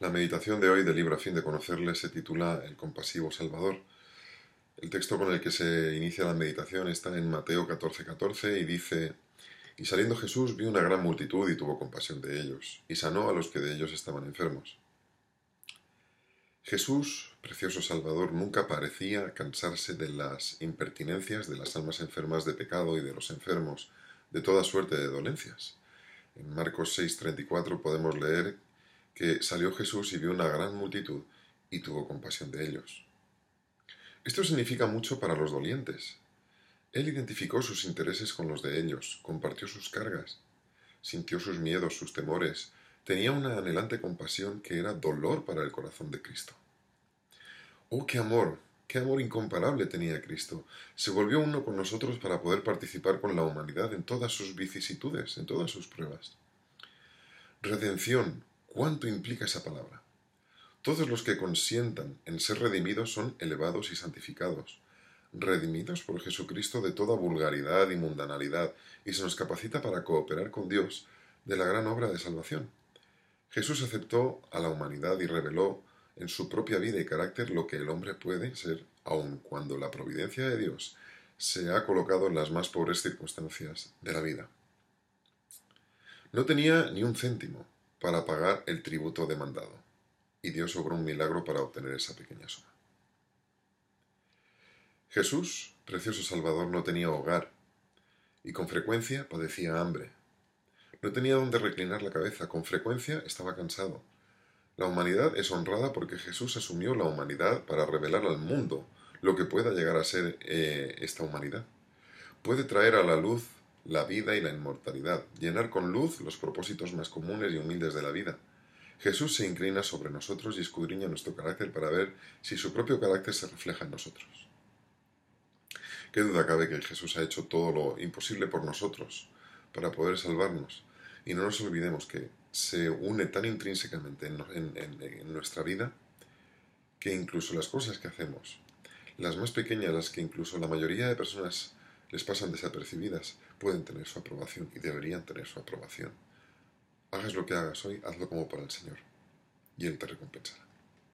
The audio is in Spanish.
La meditación de hoy del libro A fin de conocerle se titula El compasivo Salvador. El texto con el que se inicia la meditación está en Mateo 14:14 14, y dice, Y saliendo Jesús vio una gran multitud y tuvo compasión de ellos, y sanó a los que de ellos estaban enfermos. Jesús, precioso Salvador, nunca parecía cansarse de las impertinencias de las almas enfermas de pecado y de los enfermos, de toda suerte de dolencias. En Marcos 6:34 podemos leer que salió Jesús y vio una gran multitud y tuvo compasión de ellos. Esto significa mucho para los dolientes. Él identificó sus intereses con los de ellos, compartió sus cargas, sintió sus miedos, sus temores, tenía una anhelante compasión que era dolor para el corazón de Cristo. ¡Oh, qué amor! ¡Qué amor incomparable tenía Cristo! Se volvió uno con nosotros para poder participar con la humanidad en todas sus vicisitudes, en todas sus pruebas. Redención, ¿Cuánto implica esa palabra? Todos los que consientan en ser redimidos son elevados y santificados, redimidos por Jesucristo de toda vulgaridad y mundanalidad, y se nos capacita para cooperar con Dios de la gran obra de salvación. Jesús aceptó a la humanidad y reveló en su propia vida y carácter lo que el hombre puede ser, aun cuando la providencia de Dios se ha colocado en las más pobres circunstancias de la vida. No tenía ni un céntimo, para pagar el tributo demandado, y Dios obró un milagro para obtener esa pequeña suma. Jesús, precioso Salvador, no tenía hogar, y con frecuencia padecía hambre. No tenía dónde reclinar la cabeza, con frecuencia estaba cansado. La humanidad es honrada porque Jesús asumió la humanidad para revelar al mundo lo que pueda llegar a ser eh, esta humanidad. Puede traer a la luz la vida y la inmortalidad, llenar con luz los propósitos más comunes y humildes de la vida. Jesús se inclina sobre nosotros y escudriña nuestro carácter para ver si su propio carácter se refleja en nosotros. Qué duda cabe que Jesús ha hecho todo lo imposible por nosotros, para poder salvarnos, y no nos olvidemos que se une tan intrínsecamente en, nuestra vida que incluso las cosas que hacemos, las más pequeñas, las que incluso la mayoría de personas les pasan desapercibidas, pueden tener su aprobación y deberían tener su aprobación. Hagas lo que hagas hoy, hazlo como para el Señor, y Él te recompensará.